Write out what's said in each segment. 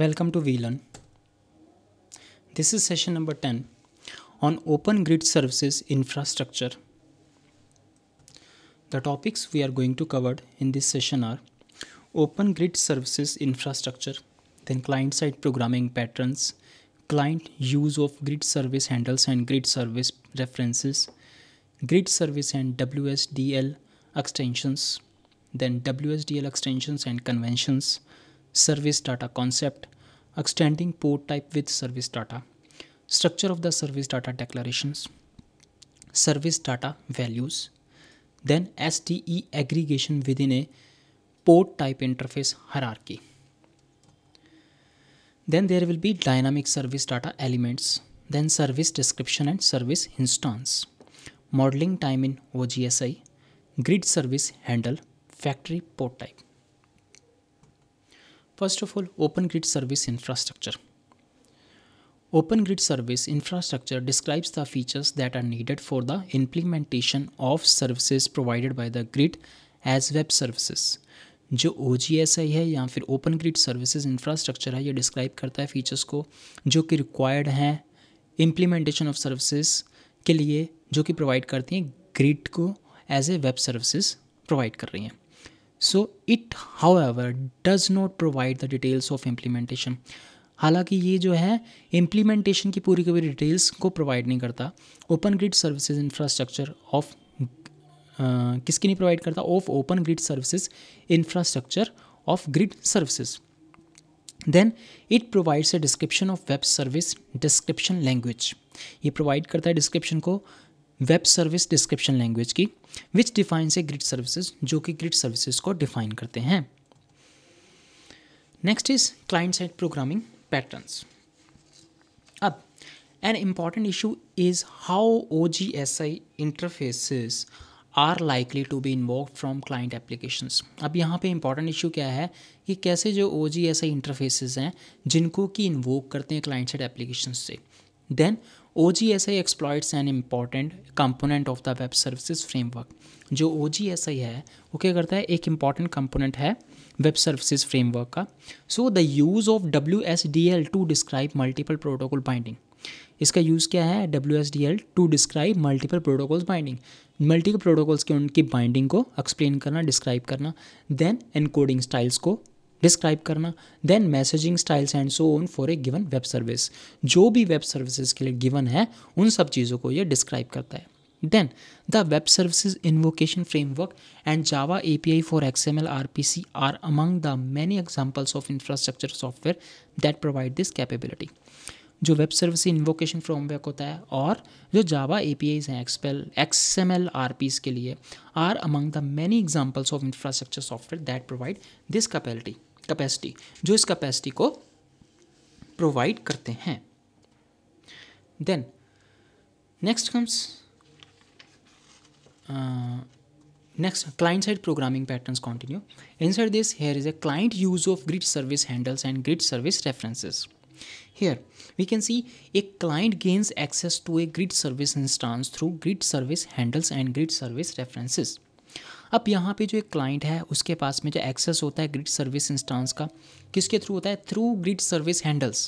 Welcome to VLearn. This is session number 10 on Open Grid Services Infrastructure. The topics we are going to cover in this session are Open Grid Services Infrastructure, then client-side programming patterns, client use of grid service handles and grid service references, grid service and WSDL extensions, then WSDL extensions and conventions, service data concept, extending port type with service data, structure of the service data declarations, service data values, then SDE aggregation within a port type interface hierarchy. Then there will be dynamic service data elements, then service description and service instance, modeling time in OGSI, grid service handle, factory port type. First of all open grid service infrastructure open grid service infrastructure describes the features that are needed for the implementation of services provided by the grid as web services जो ओ है या फिर open grid services infrastructure है ये describe करता है features को जो कि रिक्वायर्ड हैं इम्प्लीमेंटेशन ऑफ सर्विसेज के लिए जो कि प्रोवाइड करती हैं ग्रिड को as a web services provide कर रही हैं so it however does not provide the details of implementation हालांकि ये जो है इम्प्लीमेंटेशन की पूरी की पूरी डिटेल्स को प्रोवाइड नहीं करता open grid services infrastructure of किसकी नहीं प्रोवाइड करता of open grid services infrastructure of grid services then it provides a description of web service description language ये प्रोवाइड करता है डिस्क्रिप्शन को वेब सर्विस डिस्क्रिप्शन लैंग्वेज की which defines a grid services जो कि ग्रिड सर्विसेज को define करते हैं next is client side programming patterns अब an important issue is how O G S I interfaces are likely to be involve from client applications अब यहाँ पे important issue क्या है कि कैसे जो ओ जी एस आई इंटरफेसेस हैं जिनको कि इन्वोक करते हैं क्लाइंट साइड एप्लीकेशन से then O G S I exploits an important component of the web services framework जो ओ जी एस आई है वो क्या करता है एक इम्पॉर्टेंट कंपोनेंट है वेब सर्विसेज फ्रेमवर्क का so the use of W S D L to describe multiple protocol binding इसका यूज़ क्या है W S D L to describe multiple protocols binding multiple protocols के उनकी बाइंडिंग को explain करना describe करना then encoding styles को describe करना then messaging styles and so on for a given web service जो भी वेब सर्विसेज के लिए गिवन है उन सब चीज़ों को ये डिस्क्राइब करता है then the web services invocation framework and Java A P I for X M L R P C are among the many examples of infrastructure software that provide this capability जो web service invocation framework होता है और जो Java A P Is हैं एक्सपेल X M L R Ps के लिए are among the many examples of infrastructure software that provide this capability capacity जो इस कैपेसिटी को प्रोवाइड करते हैं then next comes next client side programming patterns continue. Inside this here is a client use of grid service handles and grid service references Here we can see a client gains access to a grid service instance through grid service handles and grid service references. अब यहाँ पे जो एक client है उसके पास में जो access होता है ग्रिड सर्विस इंस्टांस का किसके थ्रू होता है through grid service handles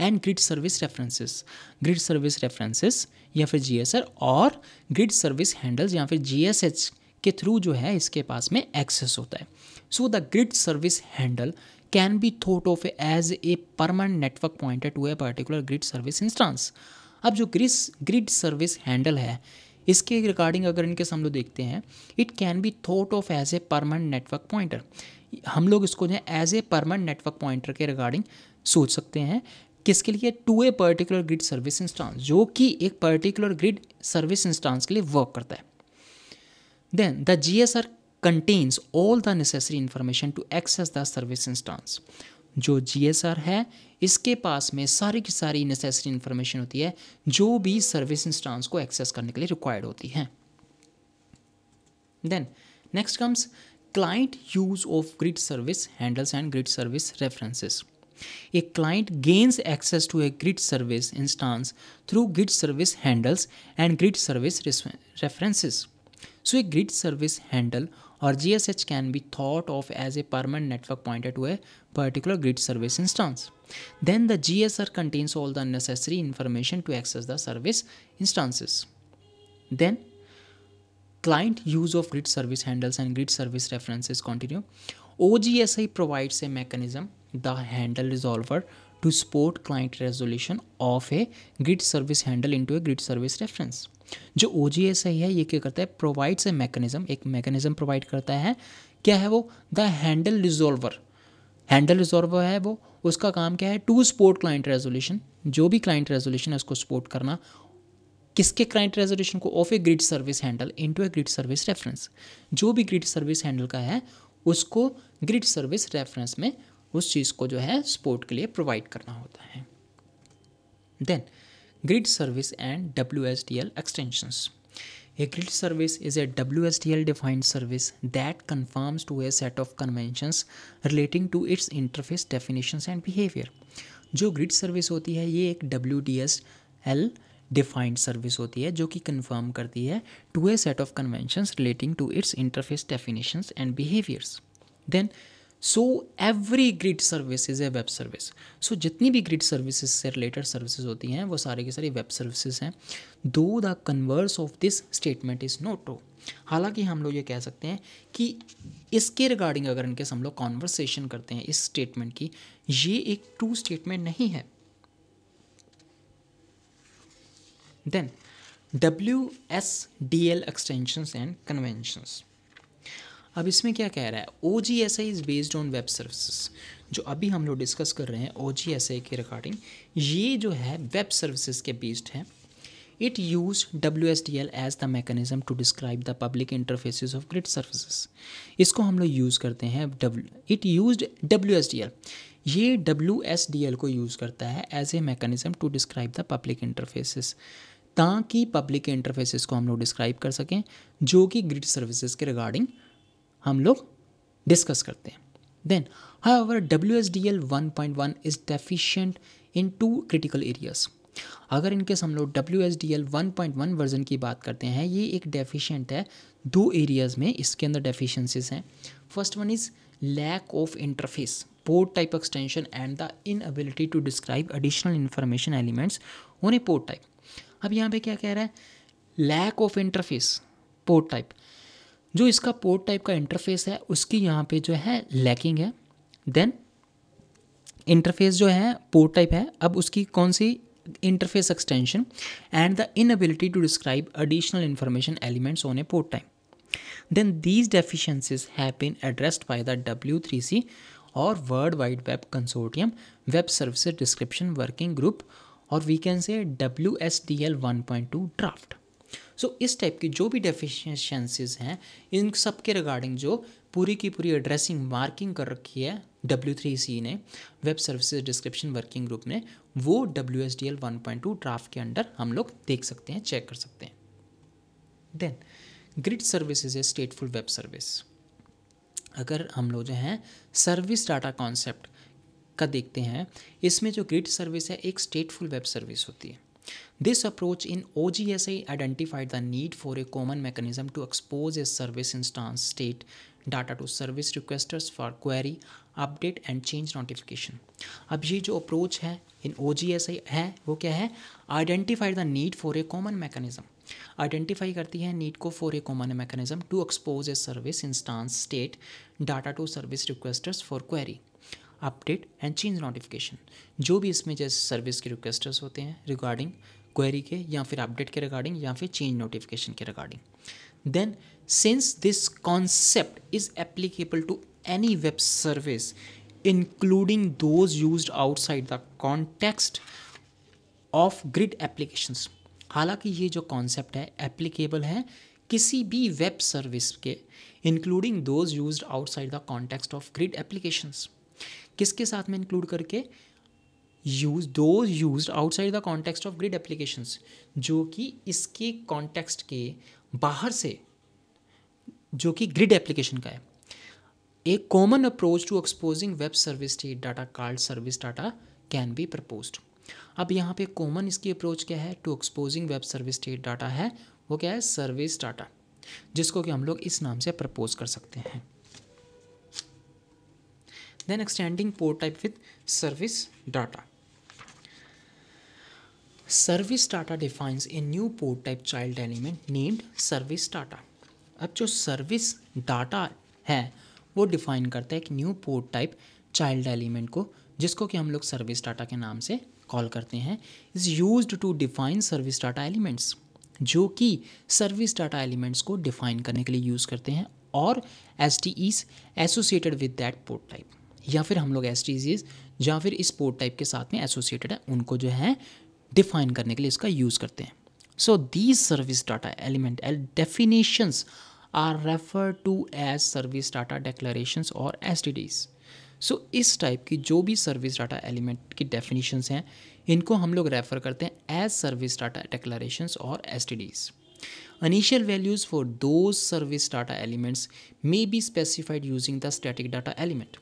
and grid service references grid service references या फिर जीएसआर और ग्रिड सर्विस हैंडल्स या फिर जीएसएच के थ्रू जो है इसके पास में एक्सेस होता है so the grid service handle can be thought of as a permanent network pointer to a particular grid service instance अब जो ग्रिस ग्रिड सर्विस हैंडल है इसके रिगार्डिंग अगर इनके हम लोग देखते हैं it can be thought of as a permanent network pointer हम लोग इसको जो है as a permanent network pointer के रिगार्डिंग सोच सकते हैं किसके लिए to a particular grid service instance जो कि एक पर्टिकुलर ग्रिड सर्विस इंस्टांस के लिए वर्क करता है then the G S R contains all the necessary information to access the service instance जो जी एस है इसके पास में सारी की सारी नेसेसरी इन्फॉर्मेशन होती है जो भी सर्विस इंस्टांस को एक्सेस करने के लिए रिक्वायर्ड होती है then next comes client use of grid service handles and grid service references a client gains access to a grid service instance through grid service handles and grid service references so a grid service handle or GSH can be thought of as a permanent network pointer to a particular grid service instance. Then the GSR contains all the necessary information to access the service instances. Then client use of grid service handles and grid service references continue. OGSI provides a mechanism, the handle resolver, to support client resolution of a grid service handle into a grid service reference. जो O G S है ये क्या करता है provides a mechanism एक mechanism provide करता है क्या है वो the handle resolver handle resolver है वो उसका काम क्या है टू सपोर्ट क्लाइंट रेजोल्यूशन जो भी क्लाइंट रेजोल्यूशन है उसको सपोर्ट करना किसके क्लाइंट रेजोल्यूशन को of a grid service handle into a grid service reference जो भी ग्रिड सर्विस हैंडल का है उसको ग्रिड सर्विस रेफरेंस में उस चीज़ को जो है सपोर्ट के लिए प्रोवाइड करना होता है then grid service and WSDL extensions. A grid service is a WSDL defined service that conforms to a set of conventions relating to its interface definitions and behavior. जो ग्रिड सर्विस होती है ये एक W D S L defined service होती है जो कि confirm करती है to a set of conventions relating to its interface definitions and behaviours then so every grid service is a web service so जितनी भी ग्रिड सर्विसेज से related services होती हैं वो सारी के सारी वेब सर्विसेज हैं though the converse of this statement is not true हालांकि हम लोग ये कह सकते हैं कि इसके रिगार्डिंग अगर इनके हम लोग कॉन्वर्सेशन करते हैं इस स्टेटमेंट की ये एक ट्रू स्टेटमेंट नहीं है then W S D L extensions and conventions अब इसमें क्या कह रहा है O G S I is based on web services जो अभी हम लोग डिस्कस कर रहे हैं ओ जी एस आई के रिगार्डिंग ये जो है वेब सर्विसेज के बेस्ड है it use W S D L as the mechanism to describe the public interfaces of grid services इसको हम लोग यूज़ करते हैं it use W S D L ये डब्ल्यू एस डी एल को use करता है as a mechanism to describe the public interfaces ताकि पब्लिक इंटरफेसिस को हम लोग डिस्क्राइब कर सकें जो कि ग्रिड सर्विसेज के रिगार्डिंग हम लोग डिस्कस करते हैं then over W S D L one point one is deficient in two critical areas अगर इनकेस हम लोग W S D L one point one version की बात करते हैं ये एक डेफिशियंट है दो एरियाज़ में इसके अंदर डेफिशिएंसीज हैं first one is lack of interface port type extension and the inability to describe additional information elements on a port type अब यहाँ पे क्या कह रहा है lack of interface port type जो इसका पोर्ट टाइप का इंटरफेस है उसकी यहाँ पे जो है लैकिंग है देन इंटरफेस जो है पोर्ट टाइप है अब उसकी कौन सी interface extension and the inability to describe additional information elements on a port type then these deficiencies have been addressed by the W three C और world wide web consortium web service description working group और we can say W S D L one point two draft so so, इस type की जो भी deficiencies हैं इन सब के regarding जो पूरी की पूरी एड्रेसिंग मार्किंग कर रखी है डब्ल्यू थ्री सी ने web services description working group ने वो W S D L one point two draft के अंडर हम लोग देख सकते हैं चेक कर सकते हैं then grid is a stateful web service अगर हम लोग जो हैं सर्विस डाटा कॉन्सेप्ट का देखते हैं इसमें जो ग्रिड सर्विस है एक स्टेटफुल वेब सर्विस होती है This approach in OGSA identified the need for a common mechanism to expose a service instance state data to service requesters for query update and change notification अब ये जो approach है इन ओ है वो क्या है identify the need for a common mechanism identify करती है नीड को for a common mechanism to expose a service instance state data to service requesters for query update and change notification जो भी इसमें जैसे सर्विस के रिक्वेस्टर्स होते हैं रिगार्डिंग क्वेरी के या फिर अपडेट के रिगार्डिंग या फिर चेंज नोटिफिकेशन के regarding then since this concept is applicable to any web service including those use outside the context of grid applications हालांकि ये जो कॉन्सेप्ट है एप्लीकेबल है किसी भी वेब सर्विस के including those use outside the context of grid applications किसके साथ में इंक्लूड करके use those use outside the context of grid applications जो कि इसके कॉन्टेक्स्ट के बाहर से जो कि ग्रिड एप्लीकेशन का है एक common approach to exposing web service state data called service data can be propose अब यहाँ पे कॉमन इसकी अप्रोच क्या है to exposing web service state data है वो क्या है सर्विस डाटा जिसको कि हम लोग इस नाम से प्रपोज कर सकते हैं then extending port type with service data. Service data defines a new port type child element named service data. अब जो service data है वो define करता है एक new port type child element को जिसको कि हम लोग service data के नाम से call करते हैं is used to define service data elements जो कि सर्विस डाटा एलिमेंट्स को डिफाइन करने के लिए यूज़ करते हैं और S T Es associated with that port type या फिर हम लोग एस या फिर इस पोर्ट टाइप के साथ में एसोसिएटेड है उनको जो है डिफाइन करने के लिए इसका यूज़ करते हैं so these service data element L definitions are refer to as service data declarations और एस सो इस टाइप की जो भी सर्विस डाटा एलिमेंट की डेफिनेशंस हैं इनको हम लोग रेफ़र करते हैं एज सर्विस डाटा डिक्लेरेशंस और S T Ds Initial values for those service data elements may be specified using the static data element.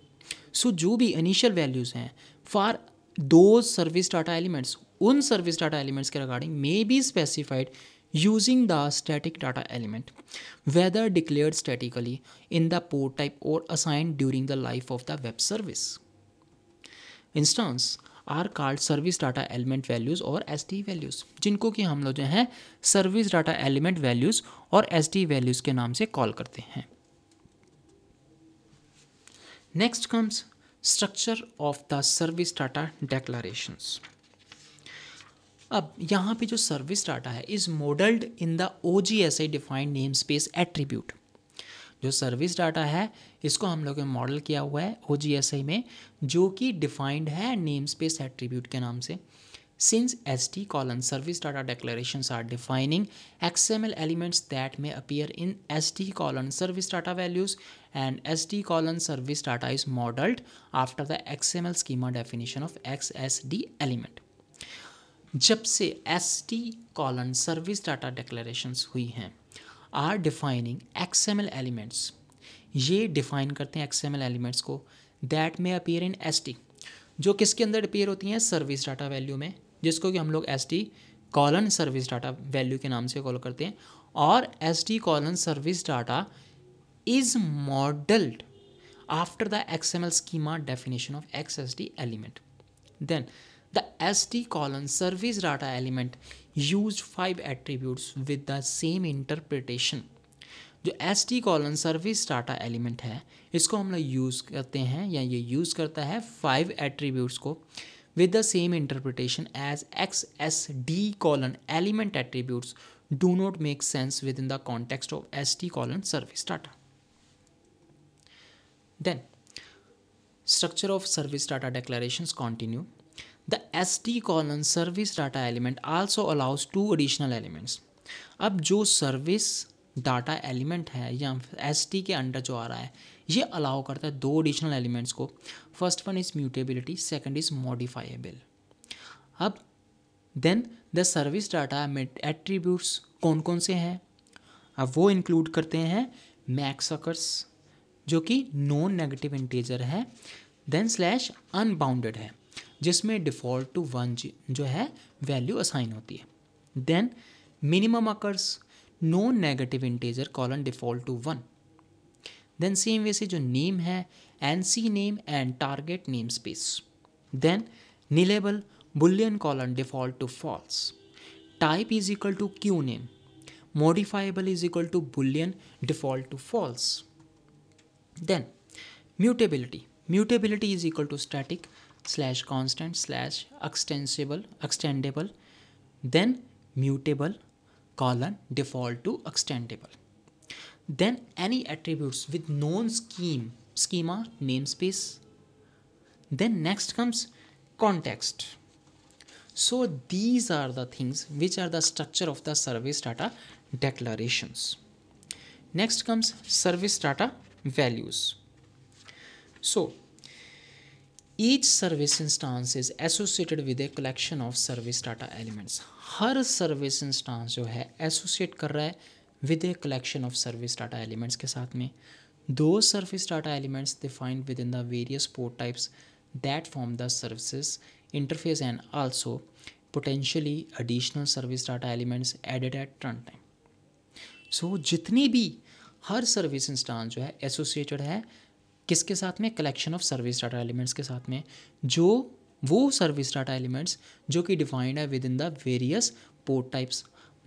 So जो भी इनिशियल वैल्यूज़ हैं for those service data elements उन service data elements के regarding may be specified using the static data element whether declare statically in the port type और assign during the life of the web service instance are called service data element values और S T values जिनको कि हम लोग जो हैं service data element values और S T values के नाम से कॉल करते हैं Next comes structure of the service data declarations. अब यहाँ पे जो सर्विस डाटा है is modelled in the O G S I defined name space attribute जो सर्विस डाटा है इसको हम लोगों ने मॉडल किया हुआ है ओ जी एस आई में जो कि डिफाइंड है नेम स्पेस एट्रीब्यूट के नाम से Since ST colon service data declarations are defining XML elements that may appear in ST colon service data values and ST colon service data is modeled after the XML schema definition of XSD element. जब से S T colon service data declarations हुई हैं are defining XML elements ये define करते हैं XML elements को that में appear in S T जो किसके अंदर अपियर होती हैं सर्विस डाटा वैल्यू में जिसको कि हम लोग S T colon service data value के नाम से कॉल करते हैं और S T colon service data is modelled after the X M L schema definition of X S D element then the S T colon service data element use five attribute with the same interpretation जो S T colon service data element है इसको हम लोग use करते हैं या ये use करता है फाइव एट्रीब्यूट्स को with the same interpretation as XSD colon element attributes do not make sense within the context of ST colon service data. Then structure of service data declarations continue. The ST colon service data element also allows two additional elements. अब जो data element element है under S के जो आ रहा है ये allow करता है दो एडिशनल एलिमेंट्स को first one is mutability second is modifiable अब then the service data attributes कौन कौन से हैं अब वो इंक्लूड करते हैं मैक्सकर्स जो कि नॉन नेगेटिव इंटीजर है देन स्लैश अनबाउंडेड है जिसमें डिफ़ॉल्ट टू वन जो है वैल्यू असाइन होती है then minimum occurs non negative integer colon default to one then same way से जो नेम है N C name and target name space then nillable boolean colon default to false type is equal to Q name modifiable is equal to boolean default to false then mutability mutability is equal to static slash constant slash extensible extendable then mutable colon default to extendable then any attributes with known scheme schema namespace then next comes context so these are the things which are the structure of the service data declarations next comes service data values so each service instance is associated with a collection of service data elements हर service instance जो है associate कर रहा है with a collection of service data elements के साथ में दो service data elements defined within the various port types that form the services interface and also potentially additional service data elements added at run time so जितनी भी हर service install जो है associated है किसके साथ में collection of service data elements के साथ में जो वो सर्विस डाटा एलिमेंट्स जो कि डिफाइंड है within the various port types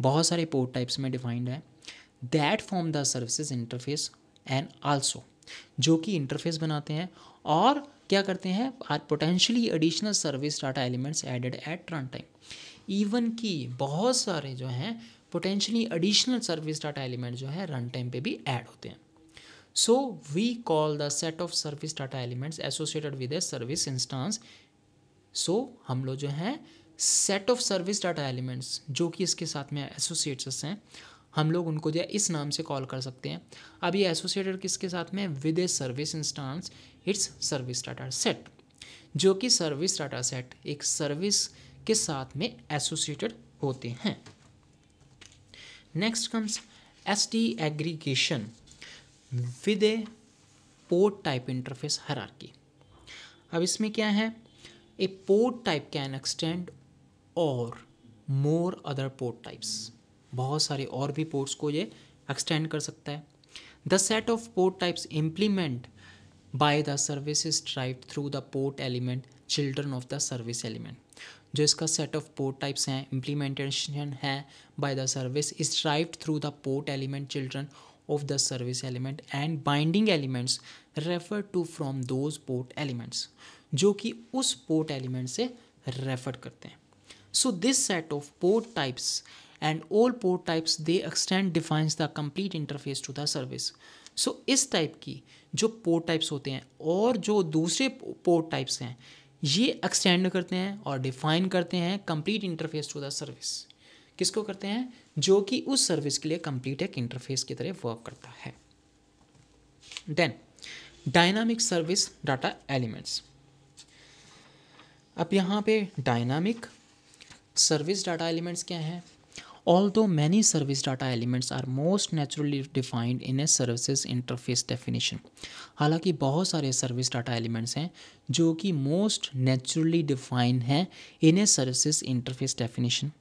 बहुत सारे पोर्ट टाइप्स में डिफाइंड है that form the services interface and also जो कि इंटरफेस बनाते हैं और क्या करते हैं are potentially additional service data elements added at run time even कि बहुत सारे जो हैं potentially additional service data element जो है रन टाइम पे भी ऐड होते हैं so we call the set of service data elements associated with a service instance so हम लोग जो हैं set of service data elements जो कि इसके साथ में एसोसिएट्स हैं हम लोग उनको जो है इस नाम से कॉल कर सकते हैं अब ये एसोसिएटेड किसके साथ में with a service instance its service data set जो कि सर्विस डाटा सेट एक सर्विस के साथ में एसोसिएटेड होते हैं next comes S T aggregation with a port type interface hierarchy अब इसमें क्या है a port type can extend और मोर अदर पोर्ट टाइप्स बहुत सारे और भी पोर्ट्स को ये एक्सटेंड कर सकता है the set of port types implement by the service derived through the port element children of the service element जो इसका सेट ऑफ पोर्ट टाइप्स हैं इम्प्लीमेंटेशन है by the service is derived through the port element children of the service element and binding elements refer to from those port elements जो कि उस port element से refer करते हैं so this set of port types and all port types they extend defines the complete interface to the service so इस type की जो port types होते हैं और जो दूसरे पोर्ट टाइप्स हैं ये एक्सटेंड करते हैं और डिफाइन करते हैं complete interface to the service किसको करते हैं जो कि उस सर्विस के लिए कंप्लीट एक इंटरफेस की तरह वर्क करता है then dynamic service data elements अब यहाँ पे डायनामिक सर्विस डाटा एलिमेंट्स क्या हैं Although many service data elements are most naturally defined in a services interface definition. हालांकि बहुत सारे service data elements हैं जो कि most naturally defined हैं in a services interface definition.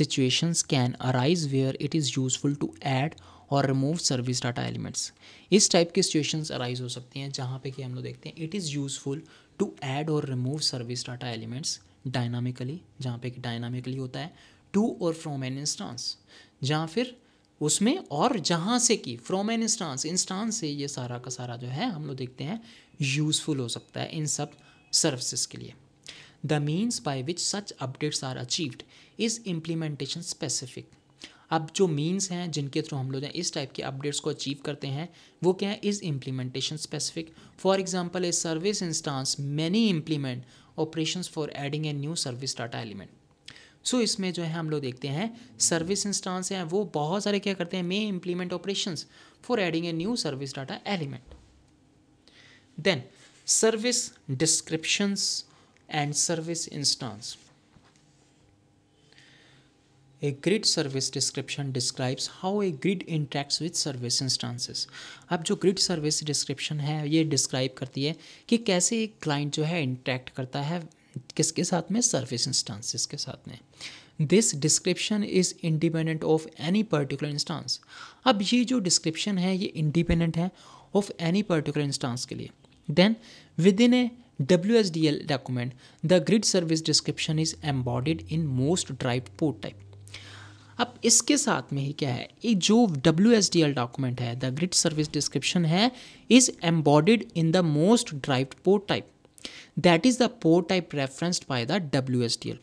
Situations can arise where it is useful to add और remove service data elements इस type के सिचुएशंस अराइज हो सकती हैं जहाँ पे कि हम लोग देखते हैं it is useful to add और remove service data elements dynamically जहाँ पे कि डायनामिकली होता है टू और फ्रॉम एन इंस्टांस जहाँ फिर उसमें और जहाँ से कि फ्रॉम एन इंस्टांस इंस्टांस से ये सारा का सारा जो है हम लोग देखते हैं यूज़फुल हो सकता है इन सब सर्विसेज के लिए the means by which such updates are achieved is implementation specific अब जो मीन्स हैं जिनके थ्रू हम लोग इस टाइप के अपडेट्स को अचीव करते हैं वो क्या है is implementation specific for example a service instance many implement operation for adding a new service data element so इसमें जो है हम लोग देखते हैं सर्विस इंस्टांस हैं वो बहुत सारे क्या करते हैं may implement operation for adding a new service data element then service descriptions and service instance a grid service description describes how a grid interacts with service instances अब जो ग्रिड सर्विस डिस्क्रिप्शन है ये describe करती है कि कैसे एक client जो है इंटरेक्ट करता है किसके साथ में सर्विस इंस्टांसिस के साथ में this description is independent of any particular instance अब ये जो डिस्क्रिप्शन है ये इंडिपेंडेंट है ऑफ एनी पर्टिकुलर इंस्टांस के लिए then within a W S D L document the grid service description is embodied in most derived port type अब इसके साथ में ही क्या है ये जो W S D L document है द ग्रिड सर्विस डिस्क्रिप्शन है is embodied in the most derived port type that is the port type referenced by the W S D L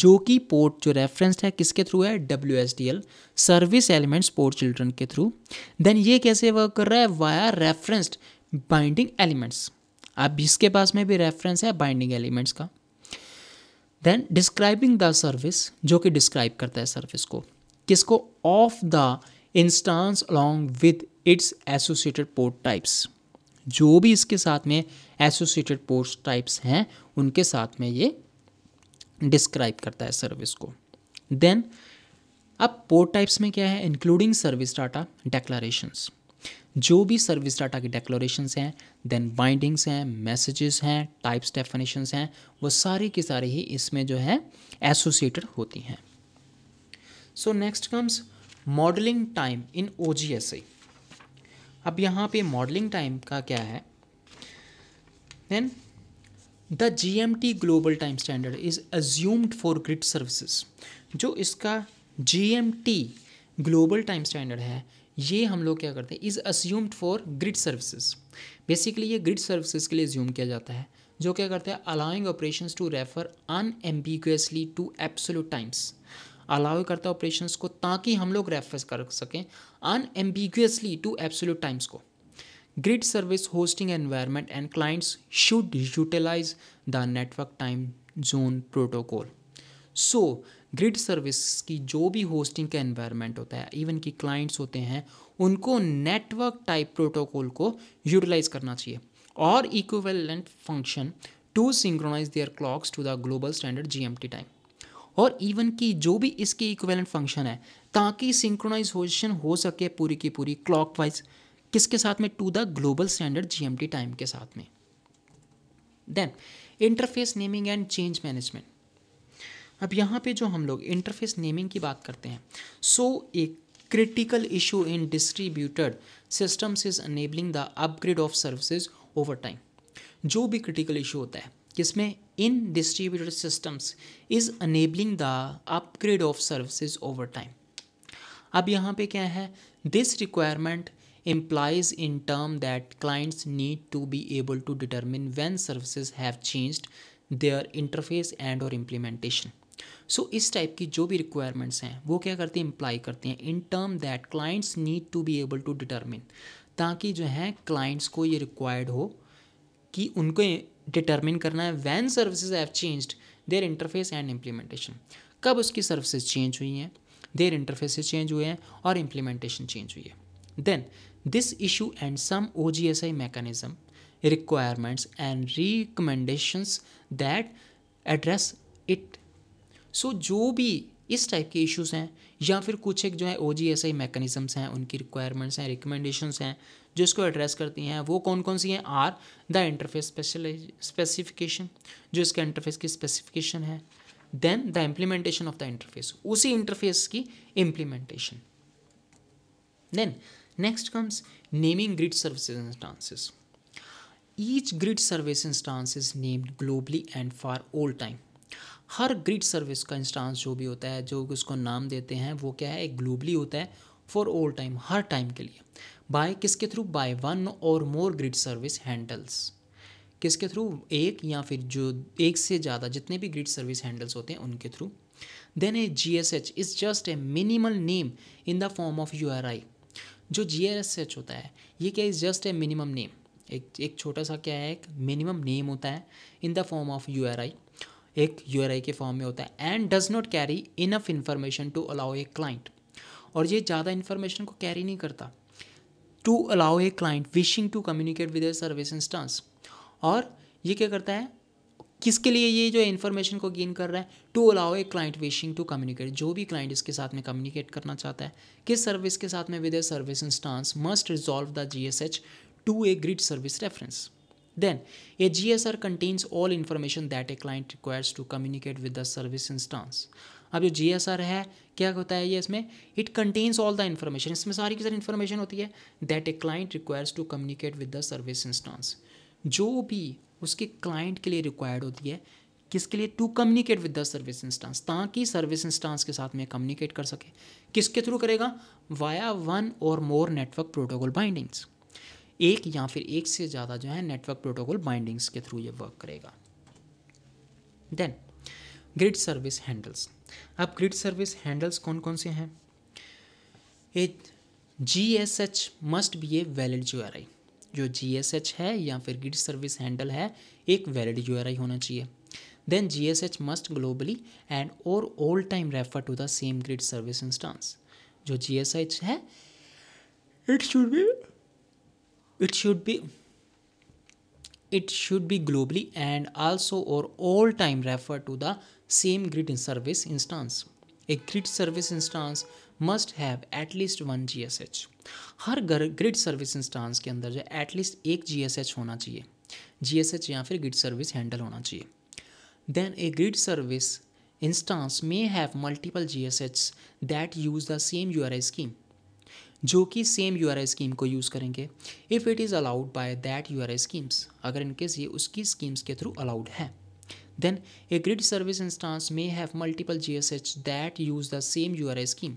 जो कि पोर्ट जो रेफरेंस्ड है किसके through है W S D L service elements port children के through then ये कैसे work कर रहा है वाया रेफरेंस्ड बाइंडिंग एलिमेंट्स अब इसके पास में भी रेफरेंस है बाइंडिंग एलिमेंट्स का देन डिस्क्राइबिंग द सर्विस जो कि डिस्क्राइब करता है सर्विस को किसको of the instance along with its associated port types जो भी इसके साथ में एसोसिएटेड पोस्ट टाइप्स हैं उनके साथ में ये डिस्क्राइब करता है सर्विस को देन अब पोर्ट टाइप्स में क्या है इंक्लूडिंग सर्विस डाटा डेक्लरेशंस जो भी सर्विस डाटा के डेक्लोरेशंस हैं देन बाइंडिंग्स हैं मैसेजेस हैं टाइप्स डेफिनेशंस हैं वो सारे के सारे ही इसमें जो है एसोसिएटेड होती हैं so next comes modelling time in O G S I अब यहाँ पे मॉडलिंग टाइम का क्या है then the G M T global time standard is assumed for grid services जो इसका G M T global time standard है ये हम लोग क्या करते हैं is assumed for grid services basically ये ग्रिड सर्विसेज के लिए ज्यूम किया जाता है जो क्या करते हैं allowing operation to refer unambiguously to absolute times allow करता है ऑपरेशन को ताकि हम लोग रेफर कर सकें एम्बिगुअसली टू एब्सोल्यूट टाइम्स को grid service hosting environment and clients should utilise the network time zone protocol so grid service की जो भी होस्टिंग का एनवायरमेंट होता है इवन कि क्लाइंट्स होते हैं उनको नेटवर्क टाइप प्रोटोकॉल को यूटिलाइज करना चाहिए और equivalent function to synchronise their clocks to the global standard GMT time और इवन की जो भी इसके इक्वेलेंट फंक्शन है ताकि सिंक्रोनाइजेशन हो सके पूरी की पूरी क्लॉकवाइज किसके साथ में to the global standard GMT time के साथ में then interface naming and change management अब यहाँ पे जो हम लोग इंटरफेस नेमिंग की बात करते हैं so a critical issue in distributed systems is enabling the upgrade of services over time जो भी क्रिटिकल इशू होता है किसमें in distributed systems is enabling the upgrade of services over time अब यहाँ पे क्या है this requirement implies in turn that clients need to be able to determine when services have change their interface and और implementation so इस type की जो भी रिक्वायरमेंट्स हैं वो क्या करते हैं इम्प्लाई करते हैं in turn that clients need to be able to determine ताकि जो है क्लाइंट्स को ये रिक्वायर्ड हो कि उनको डिटर्मिन करना है when services have changed their interface and implementation कब उसकी सर्विसेज चेंज हुई हैं देयर इंटरफेस चेंज हुए हैं और इम्प्लीमेंटेशन चेंज हुई है then this issue and some O G S I mechanism requirements and recommendations that address it so जो भी इस टाइप के इश्यूज हैं या फिर कुछ एक जो है ओ जी एस आई मैकेनिज़म्स हैं उनकी रिक्वायरमेंट्स हैं रिकमेंडेशंस हैं जो इसको एड्रेस करती हैं वो कौन कौन सी हैं आर द इंटरफेस स्पेसिफिकेशन जो इसका इंटरफेस की स्पेसिफिकेशन है then the implementation of the interface उसी इंटरफेस की implementation then next comes naming grid service instances each grid service instances named globally and for all time हर grid service का instance जो भी होता है जो उसको नाम देते हैं वो क्या है एक ग्लोबली होता है फॉर ऑल टाइम हर टाइम के लिए बाय किसके थ्रू बाय वन और मोर ग्रिड सर्विस हैंडल्स किसके थ्रू एक या फिर जो एक से ज़्यादा जितने भी ग्रिड सर्विस हैंडल्स होते हैं उनके through then a G S H is just a minimal name in the form of U R I जो जी एस एच होता है ये क्या is just a minimum name एक एक छोटा सा क्या है एक मिनिमम नेम होता है in the form of U R I एक यू के फॉर्म में होता है and does not carry enough information to allow a client और ये ज़्यादा इन्फॉर्मेशन को कैरी नहीं करता to allow a client wishing to communicate with service instance और ये क्या करता है किसके लिए ये जो इन्फॉर्मेशन को गेन कर रहा है to allow a client wishing to communicate जो भी क्लाइंट इसके साथ में कम्युनिकेट करना चाहता है किस सर्विस के साथ में with service instance must resolve the G S H to a grid service reference Then a GSR contains all information that a client requires to communicate with the service instance. अब जो G S are है क्या होता है ये इसमें it contains all the information इसमें सारी की सारी इन्फॉर्मेशन होती है that a client requires to communicate with the service instance जो भी उसके क्लाइंट के लिए रिक्वायर्ड होती है किसके लिए to communicate with the service instance ताकि सर्विस इंस्टांस के साथ में कम्युनिकेट कर सके किसके थ्रू करेगा वाया वन और मोर नेटवर्क प्रोटोकॉल बाइंडिंग्स एक या फिर एक से ज़्यादा जो है नेटवर्क प्रोटोकॉल बाइंडिंग्स के थ्रू ये वर्क करेगा देन ग्रिड सर्विस हैंडल्स अब ग्रिड सर्विस हैंडल्स कौन कौन से हैं एक G S H must be a valid U R I जो जी एस एच है या फिर ग्रिड सर्विस हैंडल है एक वैलिड यू आर आई होना चाहिए then G S H must globally and और all time refer to the same grid service instance जो जी एस एच है it should be it should be it should be globally and also or all time refer to the same grid service instance a grid service instance must have at least one G S H हर घर grid service instance के अंदर जो at least एक G S H होना चाहिए जी S H या फिर ग्रिड सर्विस हैंडल होना चाहिए then a grid service instance may have multiple G S H that use the same U R I scheme जो कि same U R I scheme को use करेंगे if it is allowed by that U R I schemes अगर इनके ये उसकी schemes के through allowed है then a grid service instance may have multiple G S H that use the same U R I scheme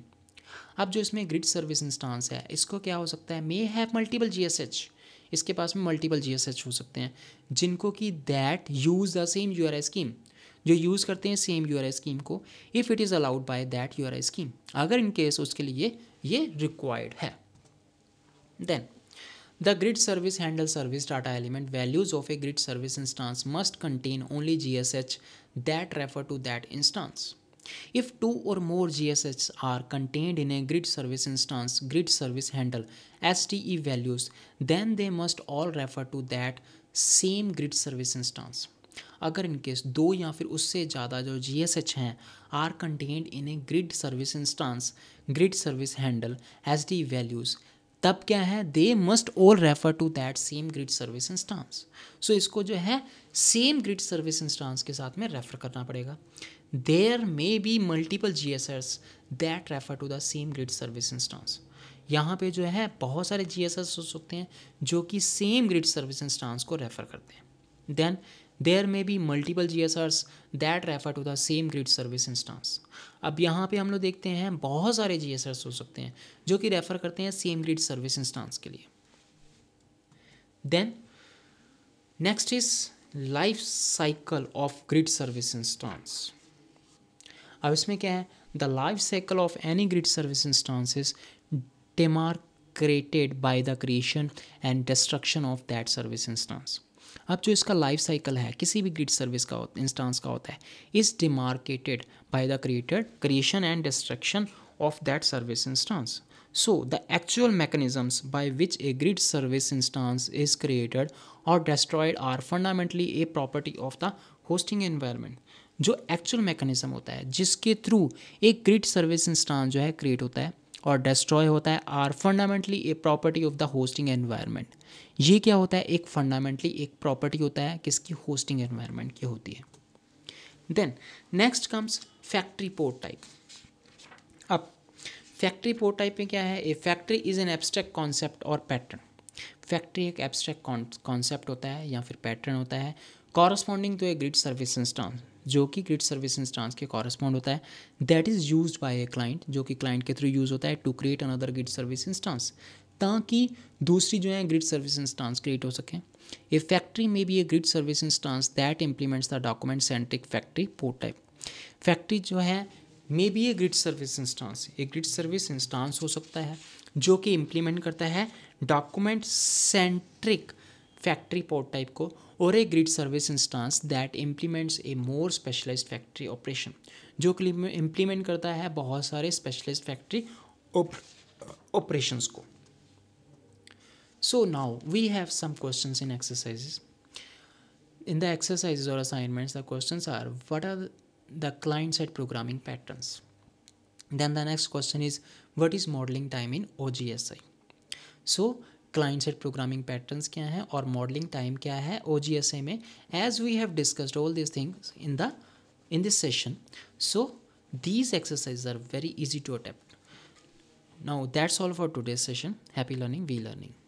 अब जो इसमें grid service instance है इसको क्या हो सकता है may have multiple G S H इसके पास में मल्टीपल जी एस एच हो सकते हैं जिनको कि that use the same U R I scheme जो यूज़ करते हैं same U R I scheme को if it is allowed by that U R I scheme अगर इन केस उसके लिए ये रिक्वायर्ड है then the grid service handle service data element values of a grid service instance must contain only G S H that refer to that instance if two और more ji S H are contained in a grid service instance grid service handle S T E values then they must all refer to that same grid service instance अगर in case दो या फिर उससे ज़्यादा जो G S H हैं are contained in a grid service instance grid service handle H D values तब क्या है they must all refer to that same grid service instance so इसको जो है सेम ग्रिड सर्विस इंस्टांस के साथ में रेफर करना पड़ेगा there may be multiple G S S that refer to the same grid service instance यहाँ पे जो है बहुत सारे जी एस एस हो सकते हैं जो कि सेम ग्रिड सर्विस इंस्टांस को रेफर करते हैं then there may be multiple G S Rs that refer to the same grid service instance अब यहाँ पे हम लोग देखते हैं बहुत सारे जी एस आर्स हो सकते हैं जो कि रेफर करते हैं सेम ग्रिड सर्विस इंस्टांस के लिए then next is life cycle of grid service instance अब इसमें क्या है the life cycle of any grid service instance is demark created by the creation and destruction of that service instance अब जो इसका life cycle है किसी भी ग्रिड सर्विस का इंस्टांस का होता है is demarcated by the created creation and destruction of that service instance so the actual mechanisms by which a grid service instance is created और destroyed are fundamentally a property of the hosting environment जो actual mechanism होता है जिसके through एक grid service instance जो है create होता है और डिस्ट्रॉय होता है are fundamentally a property of the hosting environment ये क्या होता है एक फंडामेंटली एक प्रॉपर्टी होता है किसकी होस्टिंग एनवायरनमेंट की होती है then next comes factory port type अब फैक्ट्री पोर्ट टाइप में क्या है a factory is an abstract concept और पैटर्न फैक्ट्री एक एब्स्ट्रैक्ट कॉन्सेप्ट होता है या फिर पैटर्न होता है corresponding to a grid service instance जो कि ग्रिड सर्विस इंस्टांस के कॉरस्पॉन्ड होता है that is use by a client जो कि क्लाइंट के थ्रू यूज़ होता है to create another grid service instance ताकि दूसरी जो है ग्रिड सर्विस इंस्टांस क्रिएट हो सके ए फैक्ट्री में भी a grid service instance that implements the document centric factory port type factory जो है may be a grid service instance एक ग्रिड सर्विस इंस्टांस हो सकता है जो कि इम्प्लीमेंट करता है document centric factory port type को or a grid service instance that implements a more specialized factory operation जो कि implement करता है बहुत सारे specialized factory operations को so now we have some questions in exercises in the exercises or assignments the questions are what are the client side programming patterns then the next question is what is modeling time in ogsi so client set programming pattern क्या है और modelling time क्या है O G S A में as we have discussed all this things in the in this session so these exercise are very easy to attempt now that's all for today session happy learning we learning